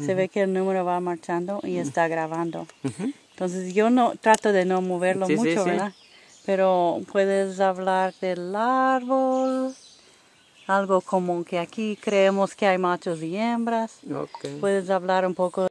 se ve que el número va marchando y está grabando. Entonces yo no trato de no moverlo mucho, ¿verdad? Pero puedes hablar del árbol, algo como que aquí creemos que hay machos y hembras. Puedes hablar un poco